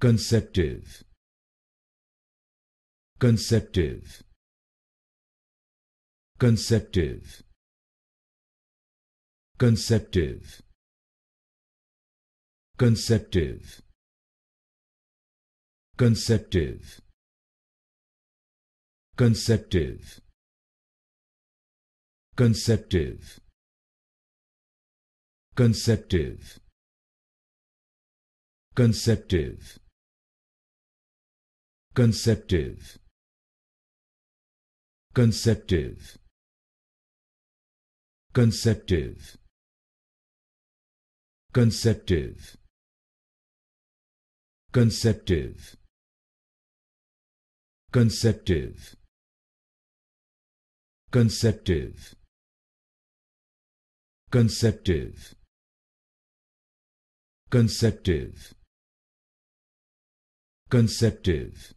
conceptive conceptive conceptive conceptive conceptive conceptive conceptive conceptive conceptive conceptive conceptive conceptive conceptive conceptive conceptive conceptive conceptive conceptive conceptive conceptive